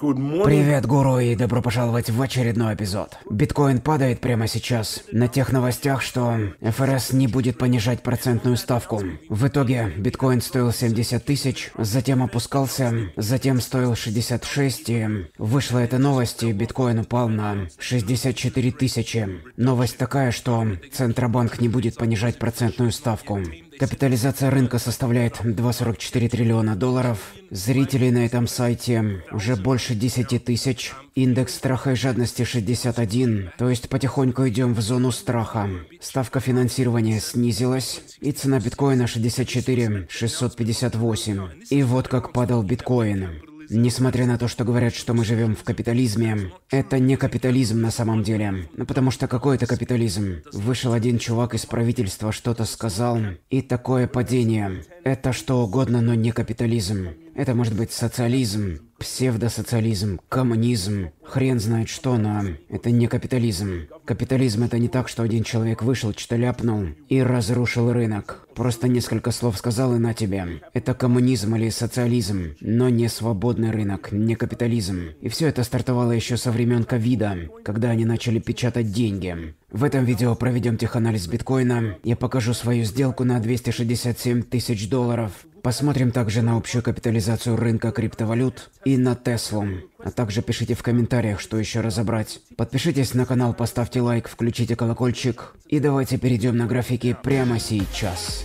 Привет, гуру, и добро пожаловать в очередной эпизод. Биткоин падает прямо сейчас на тех новостях, что ФРС не будет понижать процентную ставку. В итоге биткоин стоил 70 тысяч, затем опускался, затем стоил 66, и вышла эта новость, и биткоин упал на 64 тысячи. Новость такая, что Центробанк не будет понижать процентную ставку. Капитализация рынка составляет 2,44 триллиона долларов. Зрителей на этом сайте уже больше 10 тысяч. Индекс страха и жадности 61, то есть потихоньку идем в зону страха. Ставка финансирования снизилась, и цена биткоина 64 658. И вот как падал биткоин. Несмотря на то, что говорят, что мы живем в капитализме, это не капитализм на самом деле. Ну, потому что какой это капитализм? Вышел один чувак из правительства, что-то сказал, и такое падение. Это что угодно, но не капитализм. Это может быть социализм, Псевдосоциализм, коммунизм, хрен знает что, но это не капитализм. Капитализм это не так, что один человек вышел, что ляпнул и разрушил рынок. Просто несколько слов сказал и на тебе. Это коммунизм или социализм, но не свободный рынок, не капитализм. И все это стартовало еще со времен ковида, когда они начали печатать деньги. В этом видео проведем теханализ биткоина. Я покажу свою сделку на 267 тысяч долларов. Посмотрим также на общую капитализацию рынка криптовалют и на Теслу. А также пишите в комментариях, что еще разобрать. Подпишитесь на канал, поставьте лайк, включите колокольчик. И давайте перейдем на графики прямо сейчас.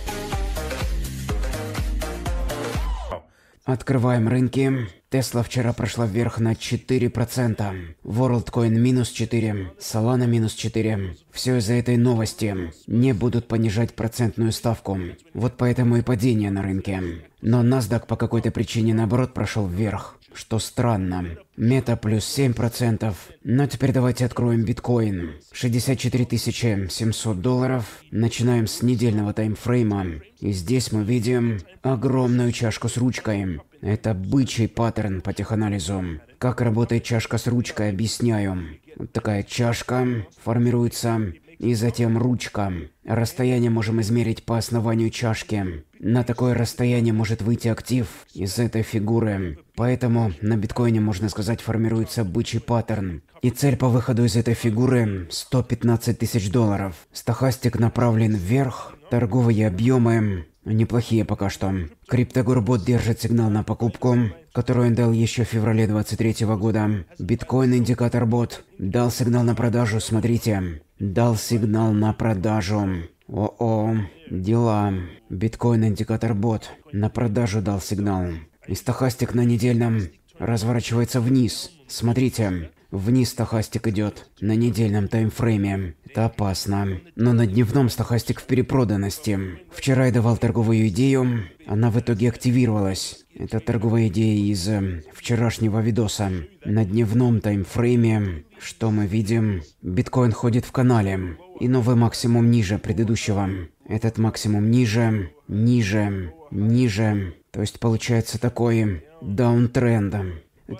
Открываем рынки. Тесла вчера прошла вверх на 4%. WorldCoin минус 4. Solana минус 4. Все из-за этой новости. Не будут понижать процентную ставку. Вот поэтому и падение на рынке. Но NASDAQ по какой-то причине наоборот прошел вверх. Что странно. Мета плюс 7%. Но теперь давайте откроем биткоин. 64 700 долларов. Начинаем с недельного таймфрейма. И здесь мы видим огромную чашку с ручкой. Это бычий паттерн по теханализу. Как работает чашка с ручкой, объясняю. Вот такая чашка формируется, и затем ручка. Расстояние можем измерить по основанию чашки. На такое расстояние может выйти актив из этой фигуры. Поэтому на биткоине, можно сказать, формируется бычий паттерн. И цель по выходу из этой фигуры 115 тысяч долларов. Стохастик направлен вверх, Торговые объемы неплохие пока что. Криптогорбот держит сигнал на покупку, который он дал еще в феврале 23 года. Биткоин-индикатор-бот дал сигнал на продажу, смотрите. Дал сигнал на продажу. О-о, дела. Биткоин-индикатор-бот на продажу дал сигнал. И стохастик на недельном разворачивается вниз. Смотрите, Вниз стахастик идет на недельном таймфрейме. Это опасно. Но на дневном стахастик в перепроданности. Вчера я давал торговую идею, она в итоге активировалась. Это торговая идея из э, вчерашнего видоса. На дневном таймфрейме, что мы видим, биткоин ходит в канале. И новый максимум ниже предыдущего. Этот максимум ниже, ниже, ниже. То есть получается такой даунтренд.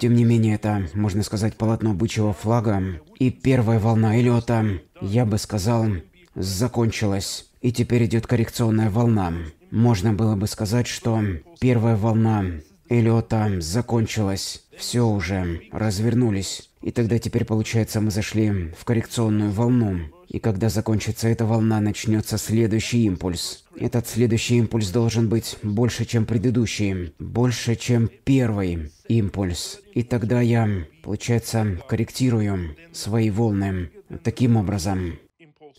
Тем не менее, это, можно сказать, полотно бычьего флага. И первая волна Эллиота, я бы сказал, закончилась. И теперь идет коррекционная волна. Можно было бы сказать, что первая волна Эллиота закончилась. Все уже, развернулись. И тогда теперь, получается, мы зашли в коррекционную волну. И когда закончится эта волна, начнется следующий импульс. Этот следующий импульс должен быть больше, чем предыдущий. Больше, чем первый импульс. И тогда я, получается, корректирую свои волны. Таким образом.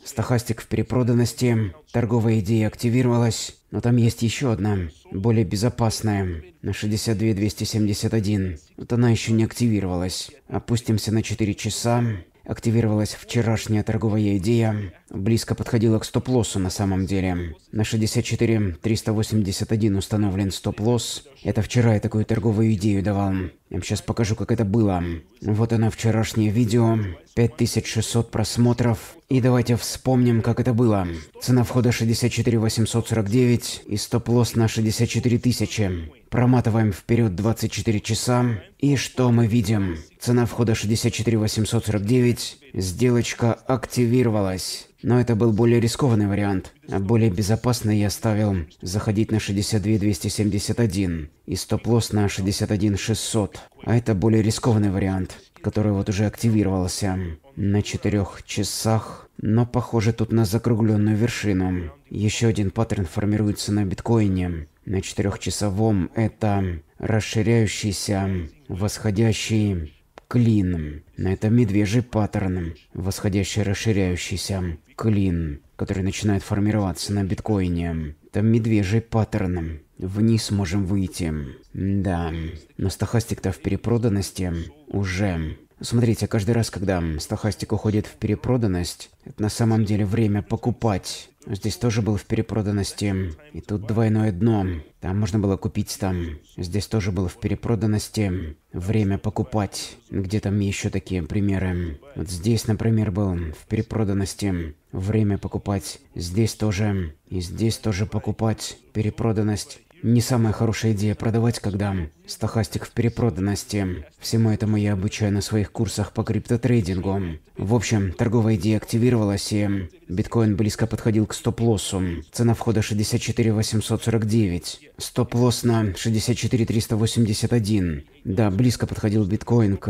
Стахастик в перепроданности, торговая идея активировалась, но там есть еще одна, более безопасная, на 62271. Вот она еще не активировалась. Опустимся на 4 часа, активировалась вчерашняя торговая идея близко подходила к стоп-лоссу на самом деле. На 64-381 установлен стоп-лосс. Это вчера я такую торговую идею давал. Я сейчас покажу, как это было. Вот оно вчерашнее видео. 5600 просмотров. И давайте вспомним, как это было. Цена входа 64849 и стоп-лосс на 64000. Проматываем вперед 24 часа. И что мы видим? Цена входа 64849. Сделочка активировалась. Но это был более рискованный вариант. А более безопасный я ставил заходить на 62-271 и стоп-лосс на 61-600. А это более рискованный вариант, который вот уже активировался на 4 часах, но похоже тут на закругленную вершину. Еще один паттерн формируется на биткоине. На 4-часовом это расширяющийся восходящий клин. Это медвежий паттерн, восходящий расширяющийся клин, который начинает формироваться на биткоине. Там медвежий паттерн. Вниз можем выйти. Да, но стахастик-то в перепроданности уже. Смотрите, каждый раз, когда стахастик уходит в перепроданность, это на самом деле время покупать Здесь тоже был в перепроданности. И тут двойное дно. Там можно было купить там. Здесь тоже было в перепроданности. Время покупать. Где там еще такие примеры? Вот здесь, например, был в перепроданности. Время покупать. Здесь тоже. И здесь тоже покупать. Перепроданность. Не самая хорошая идея продавать, когда стахастик в перепроданности. Всему этому я обучаю на своих курсах по криптотрейдингу. В общем, торговая идея активировалась и биткоин близко подходил к стоп-лоссу. Цена входа 64 849. Стоп-лосс на 64 381. Да, близко подходил биткоин к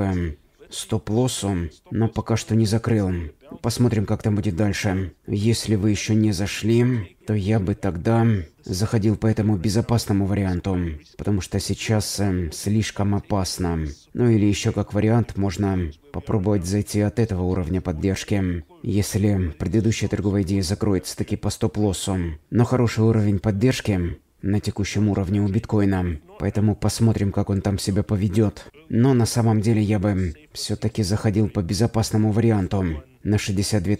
стоп лоссом, но пока что не закрыл. Посмотрим, как там будет дальше. Если вы еще не зашли, то я бы тогда заходил по этому безопасному варианту, потому что сейчас э, слишком опасно. Ну или еще как вариант можно попробовать зайти от этого уровня поддержки, если предыдущая торговая идея закроется таки по стоп-лоссу. Но хороший уровень поддержки на текущем уровне у биткоина. Поэтому посмотрим, как он там себя поведет. Но на самом деле я бы все-таки заходил по безопасному варианту на 62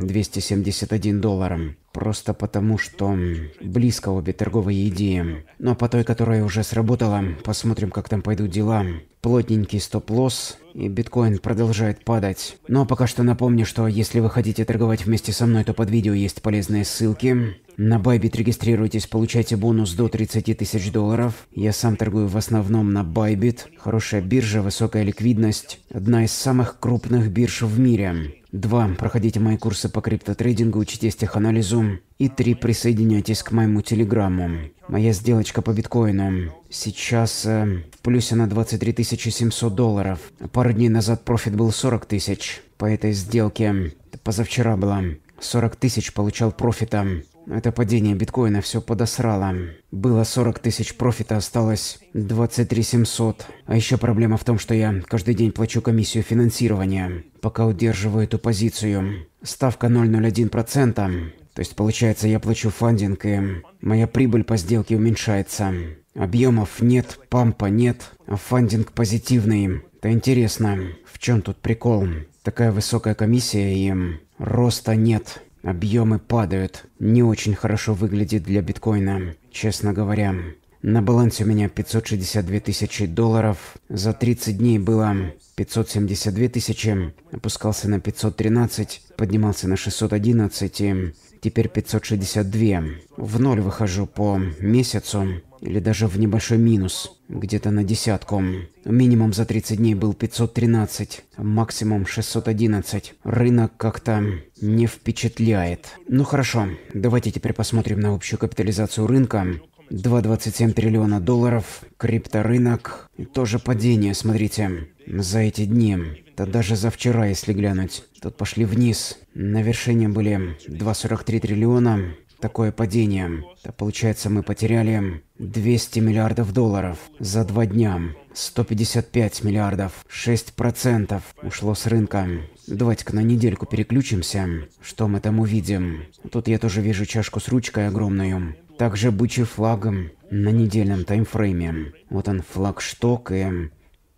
271 долларом. Просто потому, что близко обе торговые идеи. Но по той, которая уже сработала, посмотрим, как там пойдут дела. Плотненький стоп-лосс, и биткоин продолжает падать. Но пока что напомню, что если вы хотите торговать вместе со мной, то под видео есть полезные ссылки. На Байбит регистрируйтесь, получайте бонус до 30 тысяч долларов. Я сам торгую в основном на Байбит. Хорошая биржа, высокая ликвидность. Одна из самых крупных бирж в мире. Два. Проходите мои курсы по криптотрейдингу, учитесь теханализу. И три, присоединяйтесь к моему телеграмму. Моя сделочка по биткоину. Сейчас э, в плюсе на 23 700 долларов. Пару дней назад профит был 40 тысяч. По этой сделке, позавчера было, 40 тысяч получал профита. Это падение биткоина все подосрало. Было 40 тысяч профита, осталось 23 700. А еще проблема в том, что я каждый день плачу комиссию финансирования, пока удерживаю эту позицию. Ставка 0,01%. То есть, получается, я плачу фандинг, и моя прибыль по сделке уменьшается. Объемов нет, пампа нет, а фандинг позитивный. Это интересно, в чем тут прикол? Такая высокая комиссия и роста нет. Объемы падают. Не очень хорошо выглядит для биткоина, честно говоря. На балансе у меня 562 тысячи долларов. За 30 дней было 572 тысячи. Опускался на 513, поднимался на 611. Теперь 562. В ноль выхожу по месяцу или даже в небольшой минус, где-то на десятку. Минимум за 30 дней был 513, максимум 611. Рынок как-то не впечатляет. Ну хорошо, давайте теперь посмотрим на общую капитализацию рынка. 2,27 триллиона долларов, крипторынок, тоже падение, смотрите, за эти дни. Да даже за вчера, если глянуть. Тут пошли вниз. На вершине были 2,43 триллиона, такое падение. то получается, мы потеряли 200 миллиардов долларов за два дня. 155 миллиардов, 6% ушло с рынка. Давайте-ка на недельку переключимся. Что мы там увидим? Тут я тоже вижу чашку с ручкой огромную также бычий флагом на недельном таймфрейме. Вот он флагшток и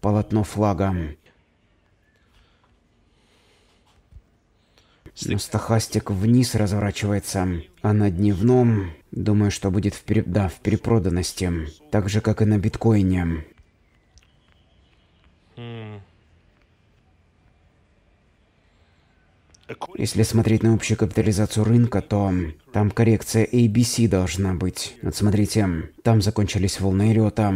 полотно флага. но Стахастик вниз разворачивается, а на дневном, думаю, что будет в, пере... да, в перепроданности, так же, как и на биткоине. Если смотреть на общую капитализацию рынка, то там коррекция ABC должна быть. Вот смотрите, там закончились волны Эриота,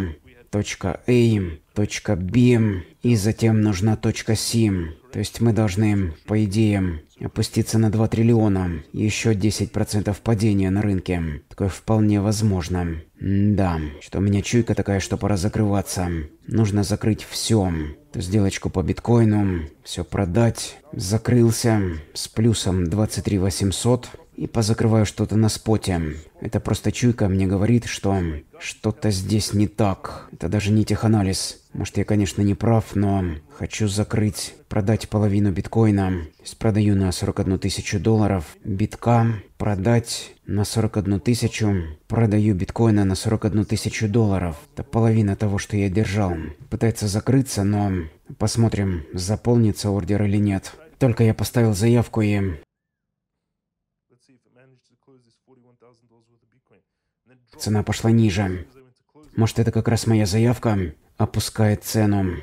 точка A, точка B, и затем нужна точка C. То есть мы должны, по идее, опуститься на 2 триллиона. Еще 10% падения на рынке. Такое вполне возможно. да, что у меня чуйка такая, что пора закрываться. Нужно закрыть все. То сделочку по биткоину, все продать. Закрылся с плюсом 23 800 и позакрываю что-то на споте. Это просто чуйка мне говорит, что что-то здесь не так. Это даже не теханализ. Может, я, конечно, не прав, но хочу закрыть, продать половину биткоина. продаю на 41 тысячу долларов битка, продать на 41 тысячу, продаю биткоина на 41 тысячу долларов. Это половина того, что я держал. Пытается закрыться, но посмотрим, заполнится ордер или нет. Только я поставил заявку и Цена пошла ниже. Может, это как раз моя заявка опускает цену.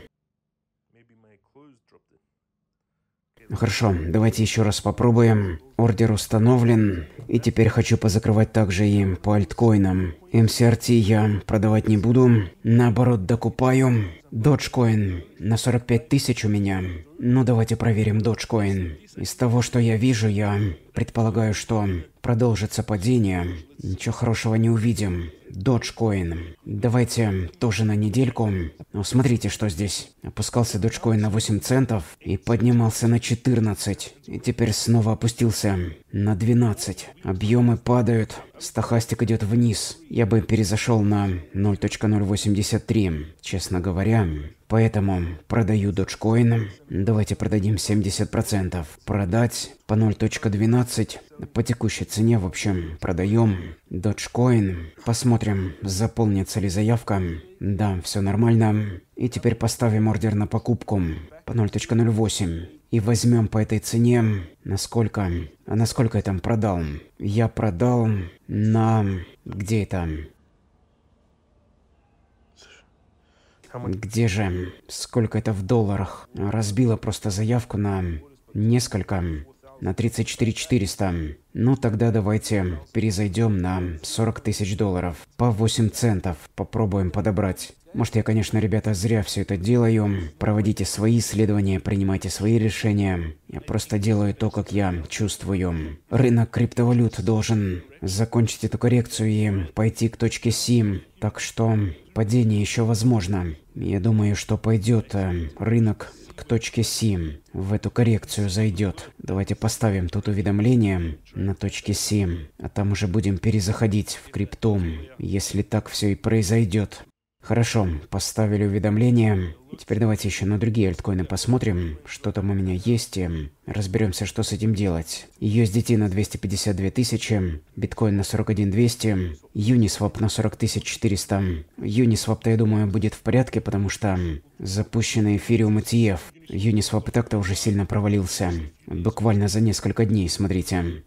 Хорошо, давайте еще раз попробуем. Ордер установлен. И теперь хочу позакрывать также и по альткоинам. MCRT я продавать не буду. Наоборот, докупаю. Dogecoin на 45 тысяч у меня. Ну давайте проверим Dogecoin. Из того, что я вижу, я предполагаю, что продолжится падение, ничего хорошего не увидим. Доджкоин. Давайте тоже на недельку. Ну, смотрите, что здесь. Опускался доджкоин на 8 центов и поднимался на 14. И теперь снова опустился на 12. Объемы падают. Стахастик идет вниз. Я бы перезашел на 0.083. Честно говоря, Поэтому продаю доджкоин. Давайте продадим 70%. Продать по 0.12. По текущей цене, в общем, продаем доджкоин. Посмотрим, заполнится ли заявка. Да, все нормально. И теперь поставим ордер на покупку по 0.08. И возьмем по этой цене, насколько... насколько я там продал? Я продал на... Где это? Где же? Сколько это в долларах? Разбила просто заявку на несколько, на 34 400. Ну тогда давайте перезайдем на 40 тысяч долларов. По 8 центов попробуем подобрать. Может, я, конечно, ребята, зря все это делаю. Проводите свои исследования, принимайте свои решения. Я просто делаю то, как я чувствую. Рынок криптовалют должен закончить эту коррекцию и пойти к точке Си. Так что падение еще возможно. Я думаю, что пойдет э, рынок к точке Си. В эту коррекцию зайдет. Давайте поставим тут уведомление на точке Си. А там уже будем перезаходить в крипту. Если так все и произойдет. Хорошо, поставили уведомление. Теперь давайте еще на другие альткоины посмотрим, что там у меня есть, и эм, разберемся, что с этим делать. USDT на 252 тысячи, биткоин на 41 200, Uniswap на 40 400. Uniswap-то, я думаю, будет в порядке, потому что эм, запущенный эфириум ETF. Uniswap и так-то уже сильно провалился. Буквально за несколько дней, смотрите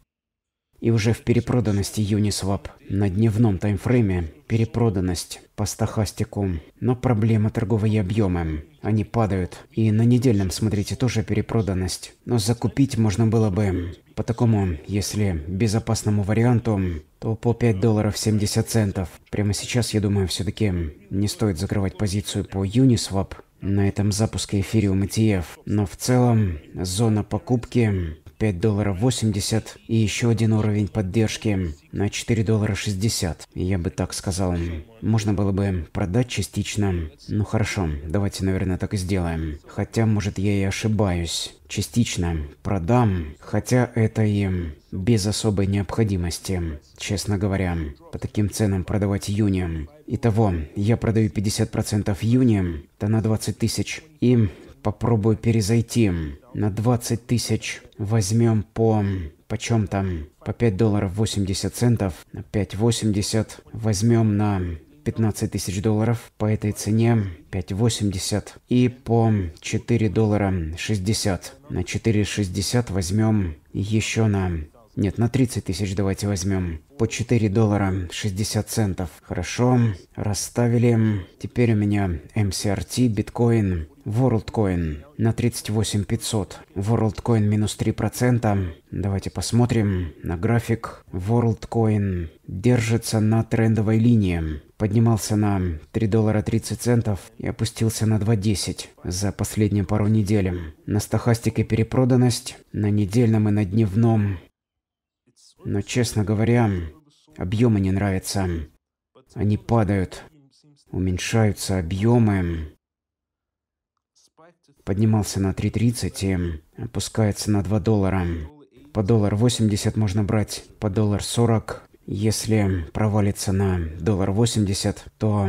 и уже в перепроданности Uniswap на дневном таймфрейме перепроданность по стохастику, но проблема торговые объемы. Они падают. И на недельном, смотрите, тоже перепроданность. Но закупить можно было бы по такому, если безопасному варианту, то по 5 долларов 70 центов. Прямо сейчас, я думаю, все-таки не стоит закрывать позицию по Uniswap на этом запуске эфириум ETF. Но в целом зона покупки 5 долларов 80 и еще один уровень поддержки на 4 доллара 60, я бы так сказал. Можно было бы продать частично. Ну хорошо, давайте, наверное, так и сделаем. Хотя, может, я и ошибаюсь. Частично продам, хотя это и без особой необходимости, честно говоря. По таким ценам продавать июня. Итого, я продаю 50% июня, то на 20 тысяч. И попробую перезайти на 20 тысяч. Возьмем по... Почем там? По 5 долларов 80 центов. На 5,80. Возьмем на 15 тысяч долларов по этой цене 5,80 и по 4 доллара 60. На 4,60 возьмем еще на... Нет, на 30 тысяч давайте возьмем. По 4 доллара 60 центов. Хорошо, расставили. Теперь у меня MCRT, биткоин WorldCoin на 38500. WorldCoin минус 3%. Давайте посмотрим на график. WorldCoin держится на трендовой линии. Поднимался на 3 доллара 30 центов и опустился на 2.10 за последние пару недель. На стахастике перепроданность, на недельном и на дневном. Но, честно говоря, объемы не нравятся. Они падают, уменьшаются объемы поднимался на 3.30 и опускается на 2 доллара. По доллар 80 можно брать, по доллар 40. Если провалится на доллар 80, то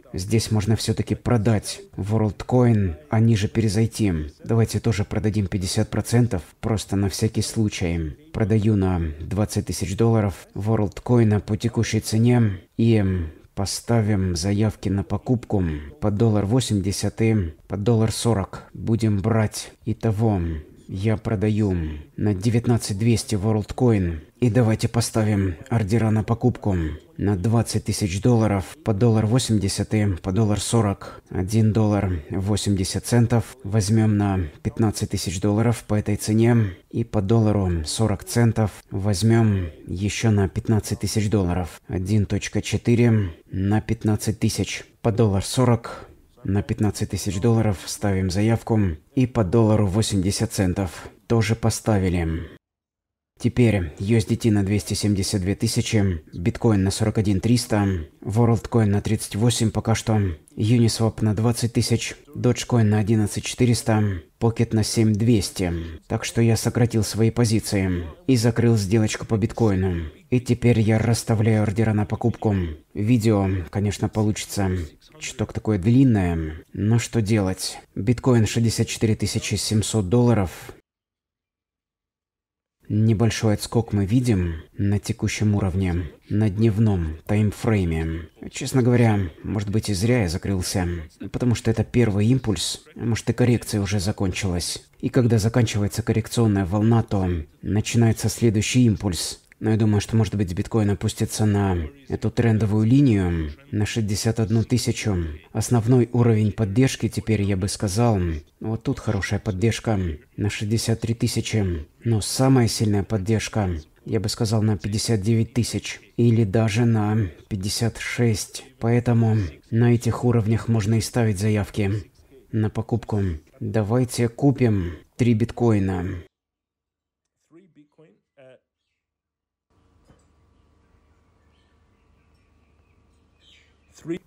Здесь можно все-таки продать WorldCoin, а ниже перезайти. Давайте тоже продадим 50%, просто на всякий случай. Продаю на 20 тысяч долларов WorldCoin по текущей цене и поставим заявки на покупку по доллар 80 и по доллар 40. Будем брать. Итого я продаю на 19200 WorldCoin. И давайте поставим ордера на покупку на 20 тысяч долларов по доллар 80 и по доллар 40. 1 доллар 80 центов возьмем на 15 тысяч долларов по этой цене. И по доллару 40 центов возьмем еще на 15 тысяч долларов. 1.4 на 15 тысяч по доллар 40 на 15 тысяч долларов ставим заявку и по доллару 80 центов тоже поставили. Теперь USDT на 272 тысячи, биткоин на 41 300, WorldCoin на 38 пока что, Uniswap на 20 тысяч, Dogecoin на 11 400, Pocket на 7 200. Так что я сократил свои позиции и закрыл сделочку по биткоину. И теперь я расставляю ордера на покупку. Видео, конечно, получится чуток такое длинное, но что делать? Биткоин 64 700 долларов, Небольшой отскок мы видим на текущем уровне, на дневном таймфрейме. Честно говоря, может быть и зря я закрылся, потому что это первый импульс, может и коррекция уже закончилась. И когда заканчивается коррекционная волна, то начинается следующий импульс. Но я думаю, что, может быть, биткоин опустится на эту трендовую линию, на 61 тысячу. Основной уровень поддержки теперь, я бы сказал, вот тут хорошая поддержка на 63 тысячи. Но самая сильная поддержка, я бы сказал, на 59 тысяч. Или даже на 56. Поэтому на этих уровнях можно и ставить заявки на покупку. Давайте купим 3 биткоина.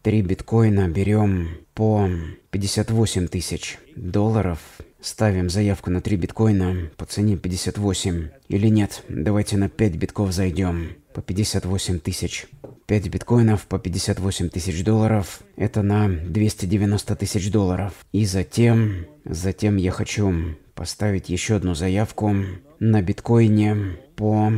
3 биткоина берем по 58 тысяч долларов. Ставим заявку на 3 биткоина по цене 58. Или нет, давайте на 5 битков зайдем по 58 тысяч. 5 биткоинов по 58 тысяч долларов. Это на 290 тысяч долларов. И затем, затем я хочу поставить еще одну заявку на биткоине по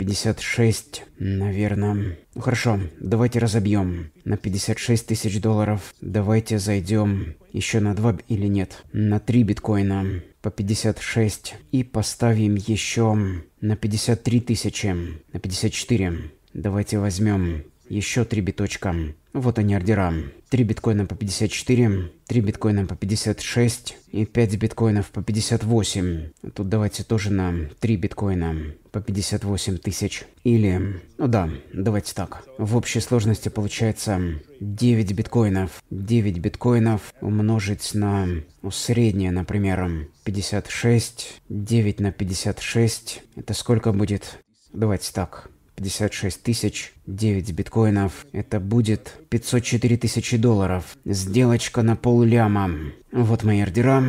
56, наверное. Ну хорошо, давайте разобьем. На 56 тысяч долларов. Давайте зайдем еще на 2 или нет. На 3 биткоина по 56. И поставим еще на 53 тысячи. На 54. Давайте возьмем еще 3 биточка. Вот они ордера. 3 биткоина по 54, 3 биткоина по 56 и 5 биткоинов по 58. Тут давайте тоже на 3 биткоина по 58 тысяч. Или, ну да, давайте так. В общей сложности получается 9 биткоинов. 9 биткоинов умножить на ну, среднее, например, 56. 9 на 56. Это сколько будет? Давайте так. 56 тысяч, 9 биткоинов. Это будет 504 тысячи долларов. Сделочка на пол ляма Вот мои ордера.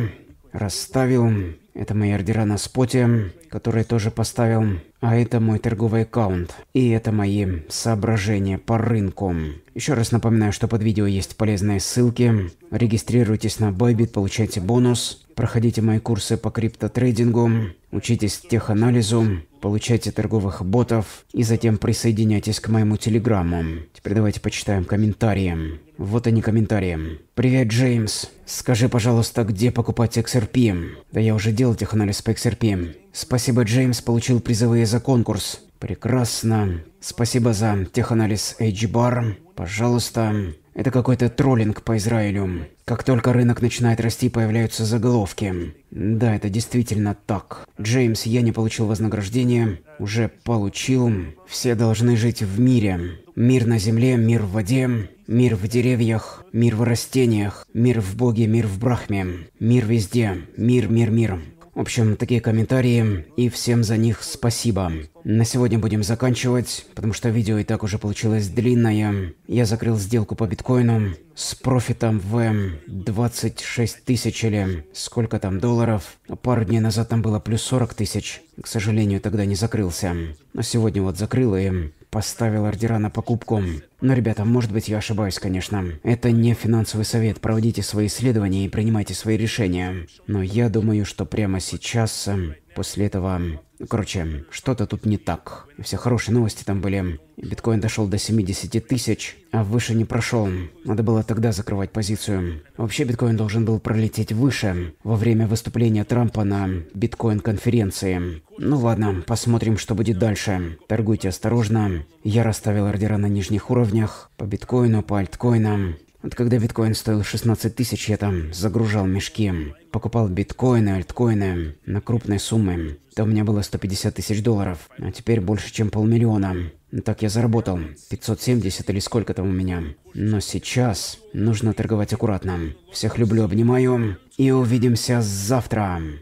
Расставил. Это мои ордера на споте, которые тоже поставил. А это мой торговый аккаунт. И это мои соображения по рынку. Еще раз напоминаю, что под видео есть полезные ссылки. Регистрируйтесь на Bybit, получайте бонус. Проходите мои курсы по криптотрейдингу. Учитесь теханализу получайте торговых ботов и затем присоединяйтесь к моему телеграмму. Теперь давайте почитаем комментарии. Вот они комментарии. Привет, Джеймс. Скажи, пожалуйста, где покупать XRP? Да я уже делал теханализ по XRP. Спасибо, Джеймс получил призовые за конкурс. Прекрасно. Спасибо за теханализ HBAR. Пожалуйста. Это какой-то троллинг по Израилю. Как только рынок начинает расти, появляются заголовки. Да, это действительно так. Джеймс, я не получил вознаграждение. Уже получил. Все должны жить в мире. Мир на земле, мир в воде, мир в деревьях, мир в растениях, мир в боге, мир в брахме. Мир везде. Мир, мир, мир. В общем, такие комментарии, и всем за них спасибо. На сегодня будем заканчивать, потому что видео и так уже получилось длинное. Я закрыл сделку по биткоину с профитом в 26 тысяч или сколько там долларов. Пару дней назад там было плюс 40 тысяч. К сожалению, тогда не закрылся. Но сегодня вот закрыл и поставил ордера на покупку. Но, ребята, может быть, я ошибаюсь, конечно. Это не финансовый совет, проводите свои исследования и принимайте свои решения. Но я думаю, что прямо сейчас, эм, после этого эм, короче, что-то тут не так. Все хорошие новости там были. Биткоин дошел до 70 тысяч, а выше не прошел. Надо было тогда закрывать позицию. Вообще биткоин должен был пролететь выше во время выступления Трампа на биткоин-конференции. Ну ладно, посмотрим, что будет дальше. Торгуйте осторожно. Я расставил ордера на нижних уровнях по биткоину, по альткоинам. Вот когда биткоин стоил 16 тысяч, я там загружал мешки, покупал биткоины, альткоины на крупные суммы. То у меня было 150 тысяч долларов, а теперь больше, чем полмиллиона. Так я заработал 570 или сколько там у меня. Но сейчас нужно торговать аккуратно. Всех люблю, обнимаю и увидимся завтра.